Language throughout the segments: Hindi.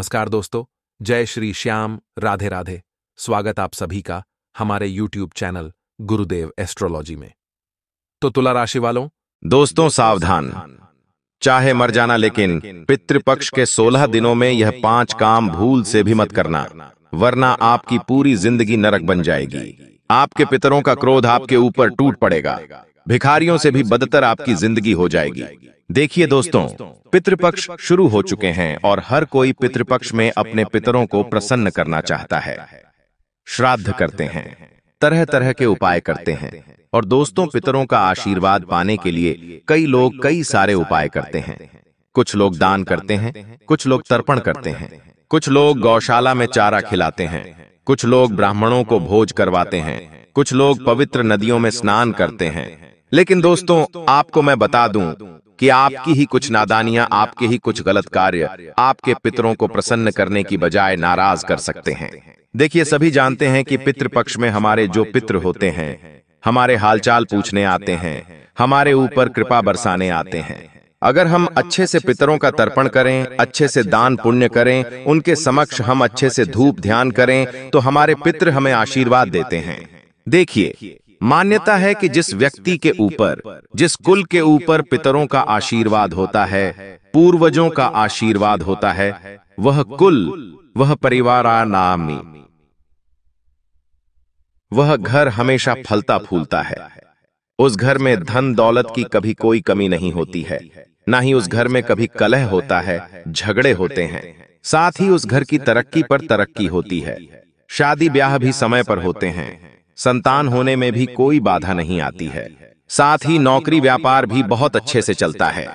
नमस्कार दोस्तों जय श्री श्याम राधे राधे स्वागत आप सभी का हमारे YouTube चैनल गुरुदेव एस्ट्रोलॉजी में तो तुला राशि वालों दोस्तों सावधान चाहे मर जाना लेकिन पितृपक्ष के 16 दिनों में यह पांच काम भूल से भी मत करना वरना आपकी पूरी जिंदगी नरक बन जाएगी आपके पितरों का क्रोध आपके ऊपर टूट पड़ेगा भिखारियों से भी बदतर आपकी जिंदगी हो जाएगी देखिए दोस्तों पितृपक्ष शुरू हो चुके हैं और हर कोई पितृपक्ष में अपने पितरों को प्रसन्न करना चाहता है श्राद्ध करते हैं तरह तरह के उपाय करते हैं और दोस्तों पितरों का आशीर्वाद पाने के लिए कई लोग कई सारे उपाय करते हैं कुछ लोग दान करते हैं कुछ लोग तर्पण करते हैं कुछ लोग गौशाला में चारा खिलाते हैं कुछ लोग ब्राह्मणों को भोज करवाते हैं कुछ लोग पवित्र नदियों में स्नान करते हैं लेकिन दोस्तों आपको मैं बता दूं कि आपकी ही कुछ नादानियां आपके ही कुछ गलत कार्य आपके पितरों को प्रसन्न करने की बजाय नाराज कर सकते हैं देखिए सभी जानते हैं कि पितृ पक्ष में हमारे जो पित्र होते हैं हमारे हालचाल पूछने आते हैं हमारे ऊपर कृपा बरसाने आते हैं अगर हम अच्छे से पितरों का तर्पण करें अच्छे से दान पुण्य करें उनके समक्ष हम अच्छे से धूप ध्यान करें तो हमारे पित्र हमें आशीर्वाद देते हैं देखिए मान्यता है कि जिस व्यक्ति के ऊपर जिस कुल के ऊपर पितरों का आशीर्वाद होता है पूर्वजों का आशीर्वाद होता है वह कुल वह परिवार नामी वह घर हमेशा फलता फूलता है उस घर में धन दौलत की कभी कोई कमी नहीं होती है ना ही उस घर में कभी कलह होता है झगड़े होते हैं साथ ही उस घर की तरक्की पर तरक्की होती है शादी ब्याह भी समय पर होते हैं संतान होने में भी कोई बाधा नहीं आती है साथ ही नौकरी व्यापार भी बहुत अच्छे से चलता है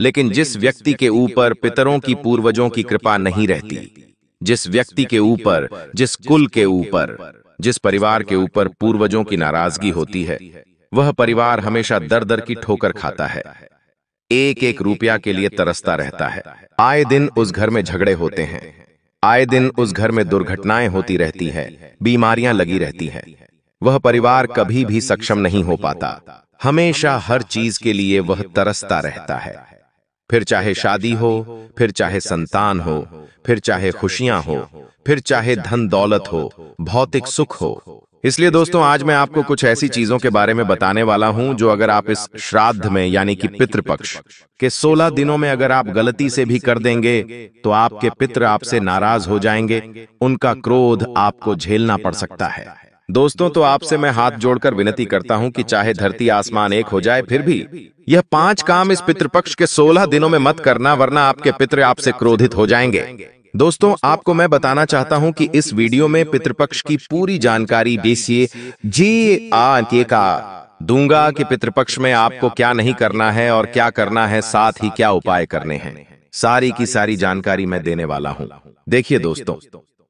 लेकिन जिस व्यक्ति के ऊपर पितरों की पूर्वजों की कृपा नहीं रहती जिस व्यक्ति के ऊपर जिस कुल के ऊपर जिस परिवार के ऊपर पूर्वजों की नाराजगी होती है वह परिवार हमेशा दर दर की ठोकर खाता है एक एक रुपया के लिए तरसता रहता है आए दिन उस घर में झगड़े होते हैं आए दिन उस घर में दुर्घटनाएं होती रहती है बीमारियां लगी रहती हैं वह परिवार कभी भी सक्षम नहीं हो पाता हमेशा हर चीज के लिए वह तरसता रहता है फिर चाहे शादी हो फिर चाहे संतान हो फिर चाहे खुशियां हो फिर चाहे धन दौलत हो भौतिक सुख हो इसलिए दोस्तों आज मैं आपको कुछ ऐसी चीजों के बारे में बताने वाला हूं जो अगर आप इस श्राद्ध में यानी कि पितृपक्ष के 16 दिनों में अगर आप गलती से भी कर देंगे तो आपके पित्र आपसे नाराज हो जाएंगे उनका क्रोध आपको झेलना पड़ सकता है तो दोस्तों तो आपसे मैं हाथ जोड़कर विनती करता हूं कि चाहे धरती आसमान एक हो जाए फिर भी यह पांच काम इस पितृपक्ष के सोलह दिनों में मत करना वरना आपके पितृ आपसे क्रोधित हो जाएंगे दोस्तों आपको मैं बताना चाहता हूं कि इस वीडियो में पितृपक्ष की पूरी जानकारी बी जी आंत्य का दूंगा कि पितृपक्ष में आपको क्या नहीं करना है और क्या करना है साथ ही क्या उपाय करने हैं सारी की सारी जानकारी मैं देने वाला हूं देखिए दोस्तों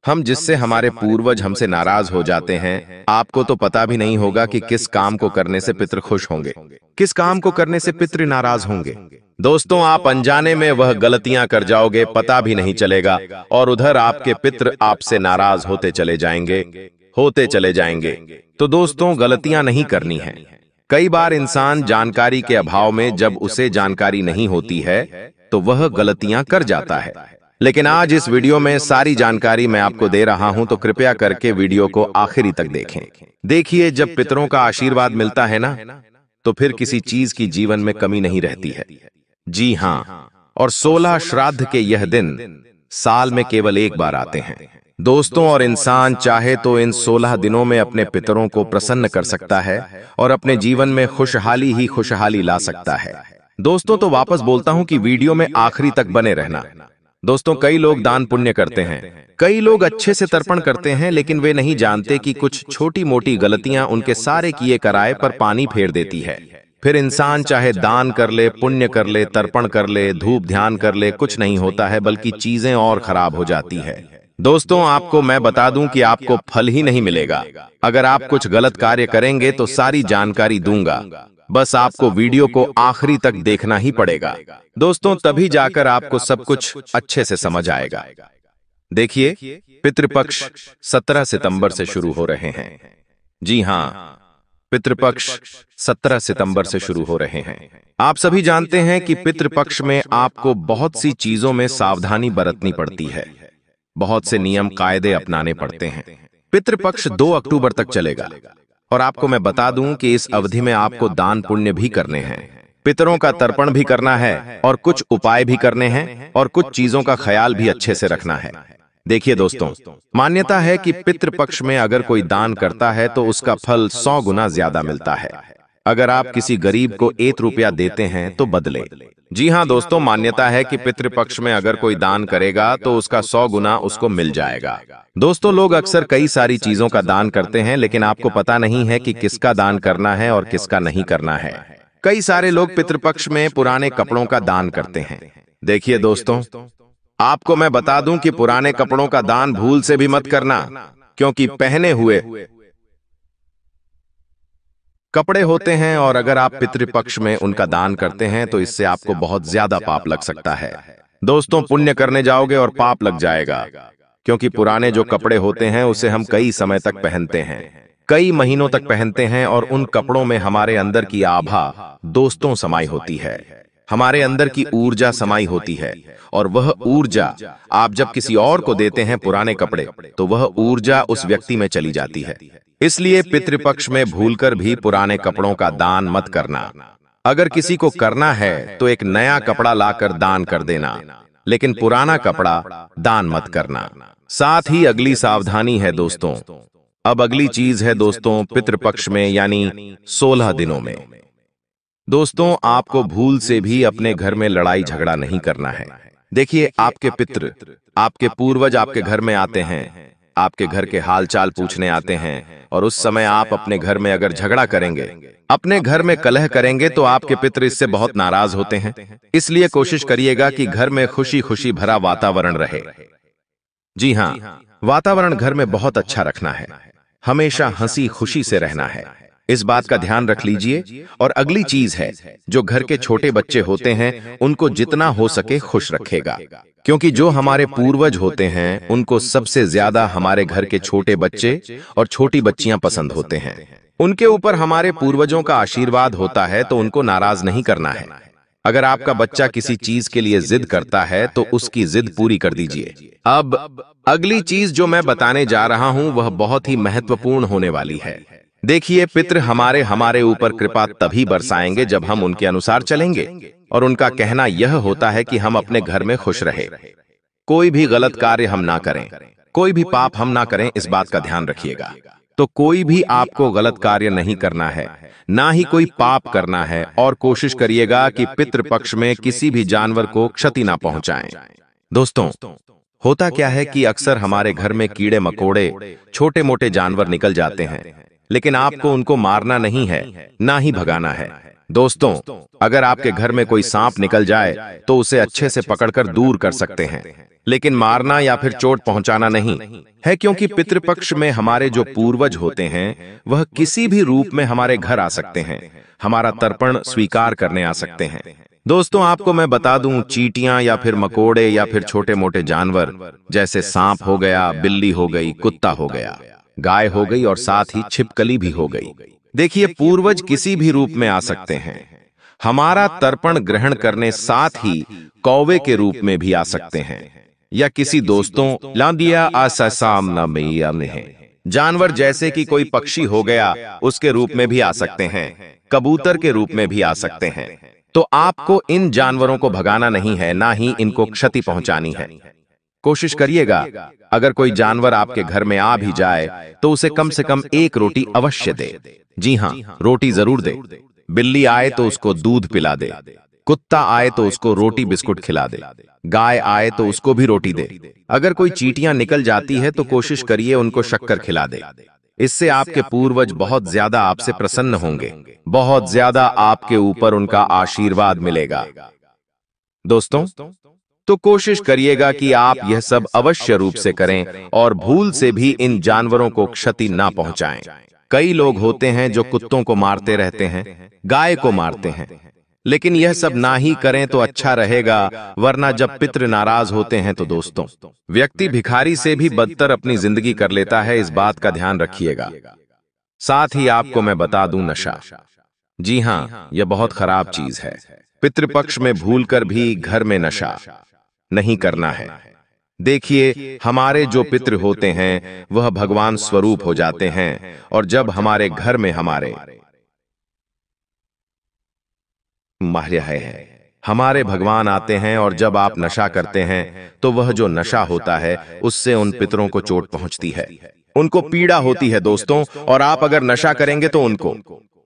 हम जिससे हमारे पूर्वज हमसे नाराज हो जाते हैं आपको तो पता भी तो नहीं होगा कि किस काम को करने से पितृ खुश होंगे किस काम को करने से पितृ नाराज होंगे दोस्तों आप अनजाने में वह गलतियां कर जाओगे पता भी नहीं चलेगा और उधर आपके पितृ आपसे नाराज होते चले जाएंगे होते चले जाएंगे तो, तो दोस्तों गलतियां नहीं करनी है कई बार इंसान जानकारी के अभाव में जब उसे जानकारी नहीं होती है तो वह गलतियां कर जाता है लेकिन आज इस वीडियो में सारी जानकारी मैं आपको दे रहा हूं तो कृपया करके वीडियो को आखिरी तक देखें देखिए जब पितरों का आशीर्वाद मिलता है ना तो फिर किसी चीज की जीवन में कमी नहीं रहती है जी हाँ और 16 श्राद्ध के यह दिन साल में केवल एक बार आते हैं दोस्तों और इंसान चाहे तो इन 16 दिनों में अपने पितरों को प्रसन्न कर सकता है और अपने जीवन में खुशहाली ही खुशहाली ला सकता है दोस्तों तो वापस बोलता हूं कि वीडियो में आखिरी तक बने रहना दोस्तों कई लोग दान पुण्य करते हैं कई लोग अच्छे से तर्पण करते हैं लेकिन वे नहीं जानते कि कुछ छोटी मोटी गलतियां उनके सारे किए कराए पर पानी फेर देती है फिर इंसान चाहे दान कर ले पुण्य कर ले तर्पण कर ले धूप ध्यान कर ले कुछ नहीं होता है बल्कि चीजें और खराब हो जाती है दोस्तों आपको मैं बता दूं कि आपको फल ही नहीं मिलेगा अगर आप कुछ गलत कार्य करेंगे तो, तो सारी जानकारी दूंगा बस आपको वीडियो को आखिरी तक देखना ही पड़ेगा दोस्तों तभी जाकर आपको सब कुछ अच्छे से समझ आएगा देखिए पितृपक्ष 17 सितंबर से शुरू हो रहे हैं जी हाँ, हाँ पितृपक्ष 17 सितंबर से शुरू हो रहे हैं आप सभी जानते हैं कि पितृपक्ष में आपको बहुत सी चीजों में सावधानी बरतनी पड़ती है बहुत से नियम कायदे अपनाने पड़ते हैं पितृपक्ष 2 अक्टूबर तक चलेगा और आपको मैं बता दूं कि इस अवधि में आपको दान पुण्य भी करने हैं पितरों का तर्पण भी करना है और कुछ उपाय भी करने हैं और कुछ चीजों का ख्याल भी अच्छे से रखना है देखिए दोस्तों मान्यता है कि पितृ पक्ष में अगर कोई दान करता है तो उसका फल सौ गुना ज्यादा मिलता है अगर आप किसी गरीब को एक रुपया देते हैं तो, तो बदले जी हाँ, हाँ दोस्तों मान्यता है कि पितृपक्ष में अगर कोई दान करेगा तो, तो उसका सौ गुना उसको मिल जाएगा दोस्तों तो लोग अक्सर कई सारी चीजों का दान करते हैं लेकिन आपको पता नहीं है कि किसका दान करना है और किसका नहीं करना है कई सारे लोग पितृपक्ष में पुराने कपड़ों का दान करते हैं देखिए दोस्तों आपको मैं बता दूं कि पुराने कपड़ों का दान भूल से भी मत करना क्योंकि पहने हुए कपड़े होते हैं और अगर आप पितृपक्ष में उनका दान करते हैं तो इससे आपको बहुत ज्यादा पाप लग सकता है दोस्तों पुण्य करने जाओगे और पाप लग जाएगा क्योंकि पुराने जो कपड़े होते हैं उसे हम कई समय तक पहनते हैं कई महीनों तक पहनते हैं और उन कपड़ों में हमारे अंदर की आभा दोस्तों समाई होती है हमारे अंदर की ऊर्जा समाई होती है और वह ऊर्जा आप जब किसी और को देते हैं पुराने कपड़े तो वह ऊर्जा उस व्यक्ति में चली जाती है इसलिए पितृपक्ष में भूलकर भी पुराने कपड़ों का दान मत करना अगर किसी को करना है तो एक नया कपड़ा लाकर दान कर देना लेकिन पुराना कपड़ा दान मत करना साथ ही अगली सावधानी है दोस्तों अब अगली चीज है दोस्तों पितृपक्ष में यानी सोलह दिनों में दोस्तों आपको भूल से भी अपने घर में लड़ाई झगड़ा नहीं करना है देखिए आपके पित्र आपके पूर्वज आपके घर में आते हैं आपके घर के हालचाल पूछने आते हैं और उस समय आप अपने घर में अगर झगड़ा करेंगे अपने घर में कलह करेंगे तो आपके तो पित्र इससे बहुत नाराज होते हैं इसलिए कोशिश करिएगा कि घर में खुशी खुशी भरा वातावरण रहे हाँ, जी हाँ वातावरण घर में बहुत अच्छा, अच्छा रखना है हमेशा हंसी खुशी से रहना है इस बात का ध्यान रख लीजिए और अगली चीज है जो घर के छोटे बच्चे होते हैं उनको जितना हो सके खुश रखेगा क्योंकि जो हमारे पूर्वज होते हैं उनको सबसे ज्यादा हमारे घर के छोटे बच्चे और छोटी बच्चियां पसंद होते हैं उनके ऊपर हमारे पूर्वजों का आशीर्वाद होता है तो उनको नाराज नहीं करना है अगर आपका बच्चा किसी चीज के लिए जिद करता है तो उसकी जिद पूरी कर दीजिए अब अगली चीज जो मैं बताने जा रहा हूं वह बहुत ही महत्वपूर्ण होने वाली है देखिए पितृ हमारे हमारे ऊपर कृपा तभी बरसाएंगे जब हम उनके अनुसार चलेंगे और उनका कहना यह होता है कि हम अपने घर में खुश रहे कोई भी गलत कार्य हम ना करें कोई भी पाप हम ना करें इस बात का ध्यान रखिएगा तो कोई भी आपको गलत कार्य नहीं करना है ना ही कोई पाप करना है और कोशिश करिएगा कि पितृ पक्ष में किसी भी जानवर को क्षति ना पहुंचाएं। दोस्तों होता क्या है कि अक्सर हमारे घर में कीड़े मकोड़े छोटे मोटे जानवर निकल जाते हैं लेकिन आपको उनको मारना नहीं है ना ही भगाना है दोस्तों अगर आपके घर में कोई सांप निकल जाए तो उसे तो अच्छे से पकड़कर दूर कर सकते हैं लेकिन मारना या फिर चोट पहुंचाना नहीं है क्योंकि पितृपक्ष में हमारे जो पूर्वज होते हैं वह किसी भी रूप में हमारे घर आ सकते हैं हमारा तर्पण स्वीकार करने आ सकते हैं दोस्तों आपको मैं बता दूं चीटियां या फिर मकोड़े या फिर छोटे मोटे जानवर जैसे सांप हो गया बिल्ली हो गई कुत्ता हो गया गाय हो गई और साथ ही छिपकली भी हो गई देखिए पूर्वज किसी भी रूप में आ सकते हैं हमारा तर्पण ग्रहण करने साथ ही कौवे के रूप में भी आ सकते हैं या किसी दोस्तों लांदिया आसाम है जानवर जैसे कि कोई पक्षी हो गया उसके रूप में भी आ सकते हैं कबूतर के रूप में भी आ सकते हैं तो आपको इन जानवरों को भगाना नहीं है ना ही इनको क्षति पहुंचानी है कोशिश करिएगा अगर कोई जानवर आपके घर में आ भी जाए तो उसे तो कम से कम एक रोटी अवश्य दे जी हाँ, हाँ रोटी जरूर दे बिल्ली आए तो उसको तो दूध पिला दे कुत्ता आए तो, तो उसको रोटी बिस्कुट खिला दे गाय आए तो उसको भी रोटी दे अगर कोई चीटियां निकल जाती है तो कोशिश करिए उनको शक्कर खिला दे इससे आपके पूर्वज बहुत ज्यादा आपसे प्रसन्न होंगे बहुत ज्यादा आपके ऊपर उनका आशीर्वाद मिलेगा दोस्तों तो कोशिश करिएगा कि आप यह सब अवश्य रूप से करें और भूल से भी इन जानवरों को क्षति ना पहुंचाएं। कई लोग होते हैं जो कुत्तों को मारते रहते हैं गाय को मारते हैं लेकिन यह सब ना ही करें तो अच्छा रहेगा वरना जब पितृ नाराज होते हैं तो दोस्तों व्यक्ति भिखारी से भी बदतर अपनी जिंदगी कर लेता है इस बात का ध्यान रखिएगा साथ ही आपको मैं बता दूं नशा जी हाँ यह बहुत खराब चीज है पितृपक्ष में भूलकर भी घर में नशा नहीं करना है देखिए हमारे जो पितृ होते हैं वह भगवान स्वरूप हो जाते हैं और जब हमारे घर में हमारे मार्य है हमारे भगवान आते हैं और जब आप नशा करते हैं तो वह जो नशा होता है उससे उन पितरों को चोट पहुंचती है उनको पीड़ा होती है दोस्तों और आप अगर नशा करेंगे तो उनको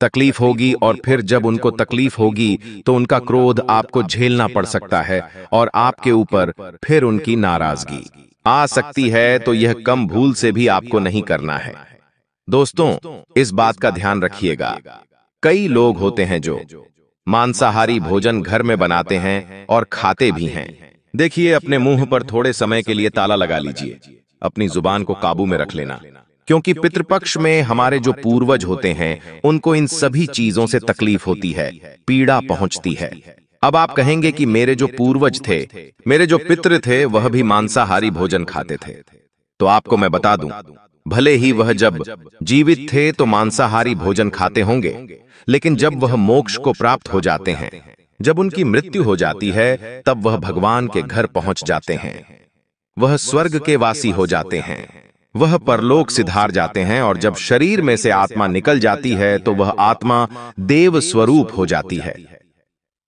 तकलीफ होगी और फिर जब उनको तकलीफ होगी तो उनका क्रोध आपको झेलना पड़ सकता है और आपके ऊपर फिर उनकी नाराजगी आ सकती है तो यह कम भूल से भी आपको नहीं करना है दोस्तों इस बात का ध्यान रखिएगा कई लोग होते हैं जो मांसाहारी भोजन घर में बनाते हैं और खाते भी हैं देखिए अपने मुंह पर थोड़े समय के लिए ताला लगा लीजिए अपनी जुबान को काबू में रख लेना क्योंकि पितृपक्ष में हमारे जो पूर्वज होते हैं उनको इन सभी चीजों से तकलीफ होती है पीड़ा पहुंचती है अब आप कहेंगे कि मेरे जो पूर्वज थे मेरे जो पितृ थे वह भी मांसाहारी भोजन खाते थे तो आपको मैं बता दूं भले ही वह जब जीवित थे तो मांसाहारी भोजन खाते होंगे लेकिन जब वह मोक्ष को प्राप्त हो जाते हैं जब उनकी मृत्यु हो जाती है तब वह भगवान के घर पहुंच जाते हैं वह स्वर्ग के वासी हो जाते हैं वह परलोक सिधार जाते हैं और जब शरीर में से आत्मा निकल जाती है तो वह आत्मा देव स्वरूप हो जाती है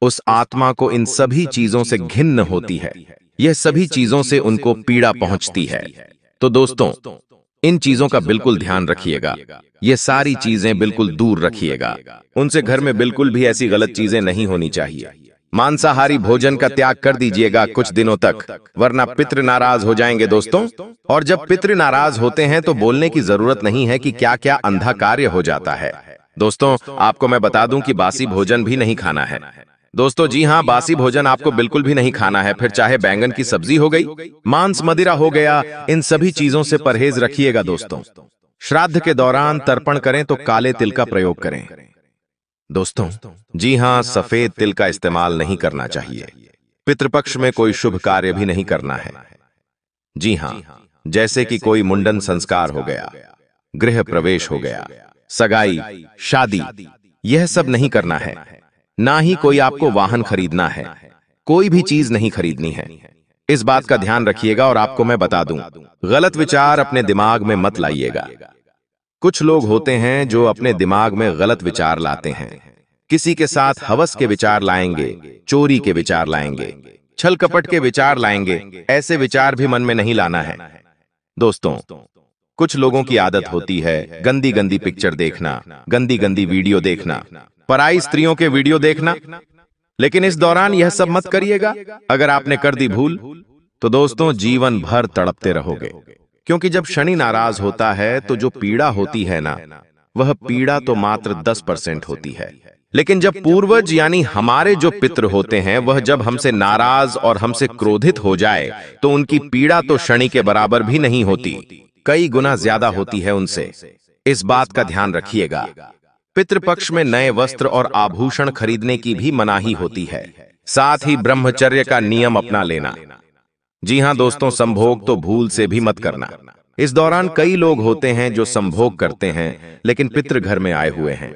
उस आत्मा को इन सभी चीजों से घिन्न होती है यह सभी चीजों से उनको पीड़ा पहुंचती है तो दोस्तों इन चीजों का बिल्कुल ध्यान रखिएगा ये सारी चीजें बिल्कुल दूर रखिएगा उनसे घर में बिल्कुल भी ऐसी गलत चीजें नहीं होनी चाहिए मांसाहारी भोजन का त्याग कर दीजिएगा कुछ दिनों तक वरना पितृ नाराज हो जाएंगे दोस्तों और जब पितृ नाराज होते हैं तो बोलने की जरूरत नहीं है कि क्या क्या अंधा कार्य हो जाता है दोस्तों आपको मैं बता दूं कि बासी भोजन भी नहीं खाना है दोस्तों जी हाँ बासी भोजन आपको बिल्कुल भी नहीं खाना है फिर चाहे बैंगन की सब्जी हो गई मांस मदिरा हो गया इन सभी चीजों से परहेज रखिएगा दोस्तों श्राद्ध के दौरान तर्पण करें तो काले तिल का प्रयोग करें दोस्तों जी हाँ सफेद तिल का इस्तेमाल नहीं करना चाहिए पितृपक्ष में कोई शुभ कार्य भी नहीं करना है जी हाँ जैसे कि कोई मुंडन संस्कार हो गया गृह प्रवेश हो गया सगाई शादी यह सब नहीं करना है ना ही कोई आपको वाहन खरीदना है कोई भी चीज नहीं खरीदनी है इस बात का ध्यान रखिएगा और आपको मैं बता दूं गलत विचार अपने दिमाग में मत लाइएगा कुछ लोग होते हैं जो अपने दिमाग में गलत विचार लाते हैं किसी के साथ हवस के विचार लाएंगे चोरी के विचार लाएंगे छल कपट के विचार लाएंगे ऐसे विचार भी मन में नहीं लाना है दोस्तों कुछ लोगों की आदत होती है गंदी गंदी पिक्चर देखना गंदी गंदी वीडियो देखना पराई स्त्रियों के वीडियो देखना लेकिन इस दौरान यह सब मत करिएगा अगर आपने कर दी भूल तो दोस्तों जीवन भर तड़पते रहोगे क्योंकि जब शनि नाराज होता है तो जो पीड़ा होती है ना वह पीड़ा तो मात्र 10 परसेंट होती है लेकिन जब पूर्वज यानी हमारे जो पित्र होते हैं वह जब हमसे नाराज और हमसे क्रोधित हो जाए तो उनकी पीड़ा तो शनि के बराबर भी नहीं होती कई गुना ज्यादा होती है उनसे इस बात का ध्यान रखिएगा पितृपक्ष में नए वस्त्र और आभूषण खरीदने की भी मनाही होती है साथ ही ब्रह्मचर्य का नियम अपना लेना हाँ, जी हाँ दोस्तों तो संभोग तो भूल से भी मत करना इस दौरान कई लोग होते हैं जो संभोग करते हैं लेकिन पितृ घर में आए हुए हैं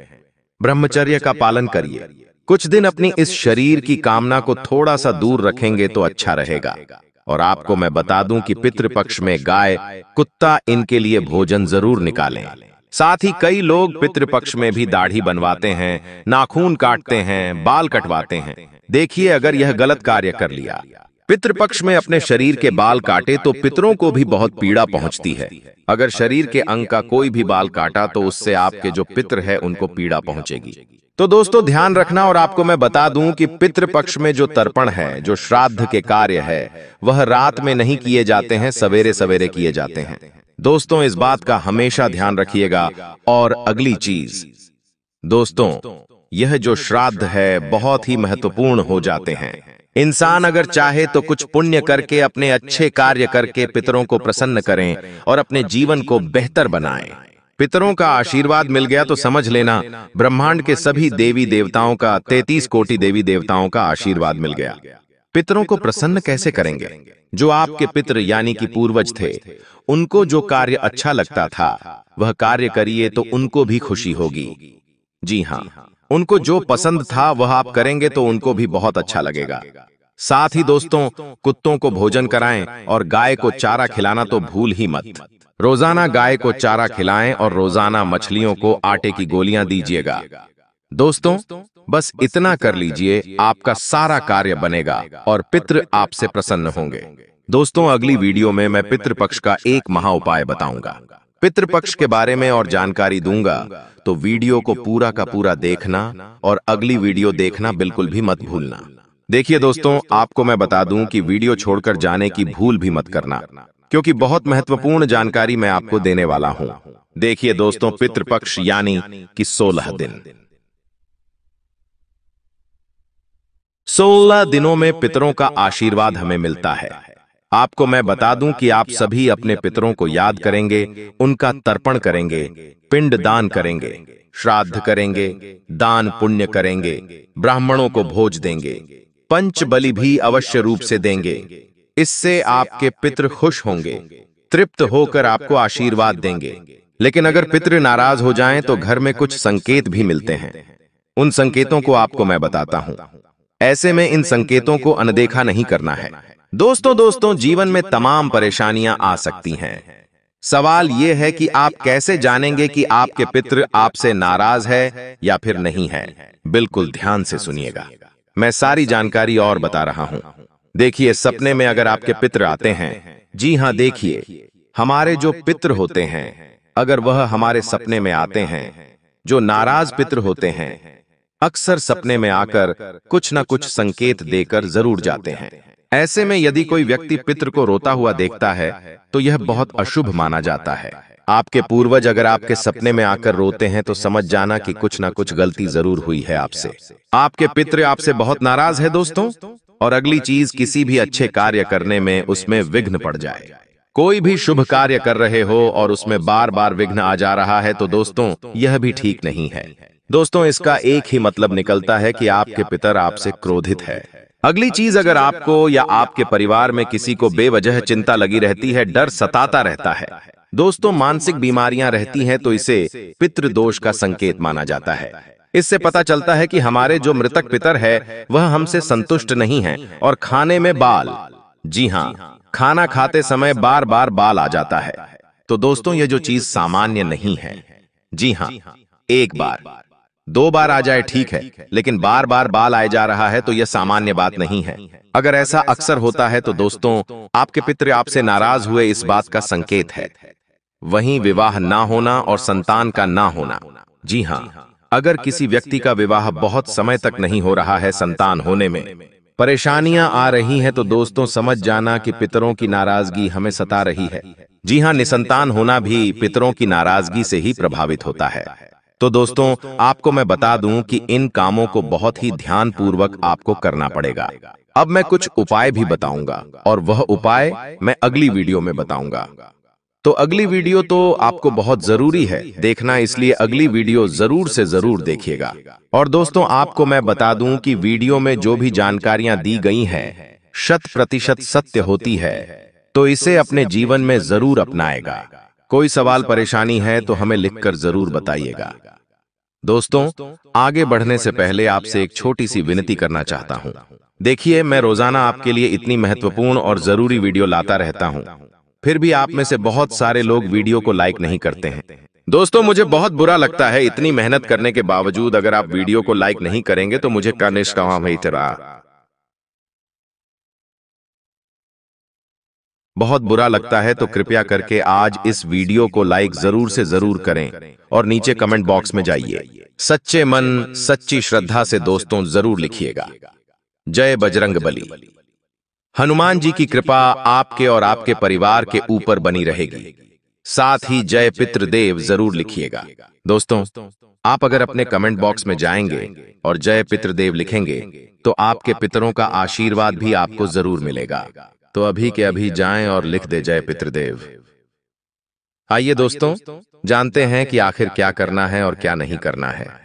ब्रह्मचर्य का पालन करिए कुछ दिन अपनी इस शरीर की कामना को थोड़ा सा दूर रखेंगे तो, अच्छा, तो अच्छा रहेगा और आपको मैं बता दूं कि पितृपक्ष में गाय कुत्ता इनके लिए भोजन जरूर निकालें साथ ही कई लोग पितृपक्ष में भी दाढ़ी बनवाते हैं नाखून काटते हैं बाल कटवाते हैं देखिए अगर यह गलत कार्य कर लिया पितृपक्ष में अपने शरीर के बाल काटे तो पितरों को भी बहुत पीड़ा पहुंचती है अगर शरीर के अंग का कोई भी बाल काटा तो उससे आपके जो पित्र है उनको पीड़ा पहुंचेगी तो दोस्तों ध्यान रखना और आपको मैं बता दूं कि पितृ पक्ष में जो तर्पण है जो श्राद्ध के कार्य है वह रात में नहीं किए जाते हैं सवेरे सवेरे किए जाते हैं दोस्तों इस बात का हमेशा ध्यान रखिएगा और अगली चीज दोस्तों यह जो श्राद्ध है बहुत ही महत्वपूर्ण हो जाते हैं इंसान अगर चाहे तो, तो कुछ पुण्य करके अपने अच्छे कार्य करके पितरों को प्रसन्न करें और अपने जीवन को बेहतर बनाएं। पितरों का आशीर्वाद मिल गया तो, तो समझ लेना ब्रह्मांड के सभी देवी देवताओं का तैतीस कोटि देवी देवताओं का आशीर्वाद मिल गया पितरों को प्रसन्न कैसे करेंगे जो आपके पितर यानी कि पूर्वज थे उनको जो कार्य अच्छा, अच्छा लगता था वह कार्य तो करिए तो उनको भी खुशी होगी जी हाँ, हाँ। उनको जो पसंद था वह आप करेंगे तो उनको भी बहुत अच्छा लगेगा साथ ही दोस्तों कुत्तों को भोजन कराएं और गाय को चारा खिलाना तो भूल ही मत रोजाना गाय को चारा खिलाएं और रोजाना मछलियों को आटे की गोलियां दीजिएगा दोस्तों बस इतना कर लीजिए आपका सारा कार्य बनेगा और पितृ आपसे प्रसन्न होंगे दोस्तों अगली वीडियो में मैं पितृ पक्ष का एक महा उपाय बताऊंगा पितृपक्ष के बारे में और जानकारी दूंगा तो वीडियो को पूरा का पूरा देखना और अगली वीडियो देखना बिल्कुल भी मत भूलना देखिए दोस्तों आपको मैं बता दूं कि वीडियो छोड़कर जाने की भूल भी मत करना क्योंकि बहुत महत्वपूर्ण जानकारी मैं आपको देने वाला हूं देखिए दोस्तों पितृपक्ष यानी कि सोलह दिन सोलह दिनों में पितरों का आशीर्वाद हमें मिलता है आपको मैं बता दूं कि आप सभी अपने पितरों को याद करेंगे उनका तर्पण करेंगे पिंड दान करेंगे श्राद्ध करेंगे दान पुण्य करेंगे ब्राह्मणों को भोज देंगे पंच बलि भी अवश्य रूप से देंगे इससे आपके पितृ खुश होंगे तृप्त होकर आपको आशीर्वाद देंगे लेकिन अगर पितृ नाराज हो जाएं तो घर में कुछ संकेत भी मिलते हैं उन संकेतों को आपको मैं बताता हूं ऐसे में इन संकेतों को अनदेखा नहीं करना है दोस्तों दोस्तों जीवन में तमाम परेशानियां आ सकती हैं सवाल यह है कि आप कैसे जानेंगे कि आपके पित्र आपसे नाराज है या फिर नहीं है बिल्कुल ध्यान से सुनिएगा मैं सारी जानकारी और बता रहा हूं देखिए सपने में अगर आपके पित्र आते हैं जी हाँ देखिए हमारे जो पित्र होते हैं अगर वह हमारे सपने में आते हैं जो नाराज पित्र होते हैं अक्सर सपने में आकर कुछ ना कुछ संकेत देकर जरूर जाते हैं ऐसे में यदि कोई व्यक्ति पितृ को रोता हुआ देखता है तो यह तो बहुत अशुभ माना जाता है आपके पूर्वज अगर आपके सपने में आकर रोते हैं तो, तो समझ जाना कि कुछ ना कुछ गलती जरूर हुई है आपसे आपके पितृ आपसे बहुत नाराज है दोस्तों और अगली चीज किसी भी अच्छे कार्य करने में उसमें विघ्न पड़ जाए कोई भी शुभ कार्य कर रहे हो और उसमें बार बार विघ्न आ जा रहा है तो, तो दोस्तों यह भी ठीक नहीं है दोस्तों इसका एक ही मतलब निकलता है कि आपके पितर आपसे क्रोधित है अगली चीज अगर आपको या आपके परिवार में किसी को बेवजह चिंता लगी रहती है डर सताता रहता है दोस्तों मानसिक बीमारियां रहती हैं तो, तो इसे पितृदोष का संकेत माना जाता है इससे पता चलता है कि हमारे जो मृतक पितर है वह हमसे संतुष्ट नहीं है और खाने में बाल जी हाँ, हाँ। खाना खाते समय बार बार बाल आ जाता है तो, तो दोस्तों ये जो चीज सामान्य नहीं है जी हाँ, हाँ। एक बार दो बार आ जाए ठीक है लेकिन बार बार बाल आए जा रहा है तो यह सामान्य बात नहीं है अगर ऐसा अक्सर होता है तो दोस्तों आपके पितृ आपसे नाराज हुए इस बात का संकेत है वहीं विवाह ना होना और संतान का ना होना जी हाँ अगर किसी व्यक्ति का विवाह बहुत समय तक नहीं हो रहा है संतान होने में परेशानियां आ रही हैं तो दोस्तों समझ जाना कि पितरों की नाराजगी हमें सता रही है जी हाँ निसंतान होना भी पितरों की नाराजगी से ही प्रभावित होता है तो दोस्तों आपको मैं बता दूं कि इन कामों को बहुत ही ध्यान पूर्वक आपको करना पड़ेगा अब मैं कुछ उपाय भी बताऊंगा और वह उपाय मैं अगली वीडियो में बताऊंगा तो अगली वीडियो तो आपको बहुत जरूरी है देखना इसलिए अगली वीडियो जरूर से जरूर देखिएगा और दोस्तों आपको मैं बता दूं कि वीडियो में जो भी जानकारियां दी गई हैं शत प्रतिशत सत्य होती है तो इसे अपने जीवन में जरूर अपनाएगा कोई सवाल परेशानी है तो, तो हमें लिखकर जरूर बताइएगा दोस्तों आगे बढ़ने से पहले आपसे एक छोटी सी विनती करना चाहता हूँ देखिए मैं रोजाना आपके लिए इतनी महत्वपूर्ण और जरूरी वीडियो लाता रहता हूँ फिर भी आप में से बहुत सारे लोग वीडियो को लाइक नहीं करते हैं दोस्तों मुझे बहुत बुरा लगता है इतनी मेहनत करने के बावजूद अगर आप वीडियो को लाइक नहीं करेंगे तो, तो मुझे कनिष्ठ कहा बहुत बुरा लगता है तो कृपया करके आज इस वीडियो को लाइक जरूर से जरूर करें और नीचे कमेंट बॉक्स में जाइए सच्चे मन सच्ची श्रद्धा से दोस्तों जरूर लिखिएगा जय बजरंग बली हनुमान जी की कृपा आपके और आपके परिवार के ऊपर बनी रहेगी साथ ही जय पितृदेव जरूर लिखिएगा दोस्तों आप अगर अपने कमेंट बॉक्स में जाएंगे और जय पितृदेव लिखेंगे तो आपके पितरों का आशीर्वाद भी आपको जरूर मिलेगा तो अभी के अभी जाएं और लिख दे जय पितृदेव आइए दोस्तों जानते हैं कि आखिर क्या करना है और क्या नहीं करना है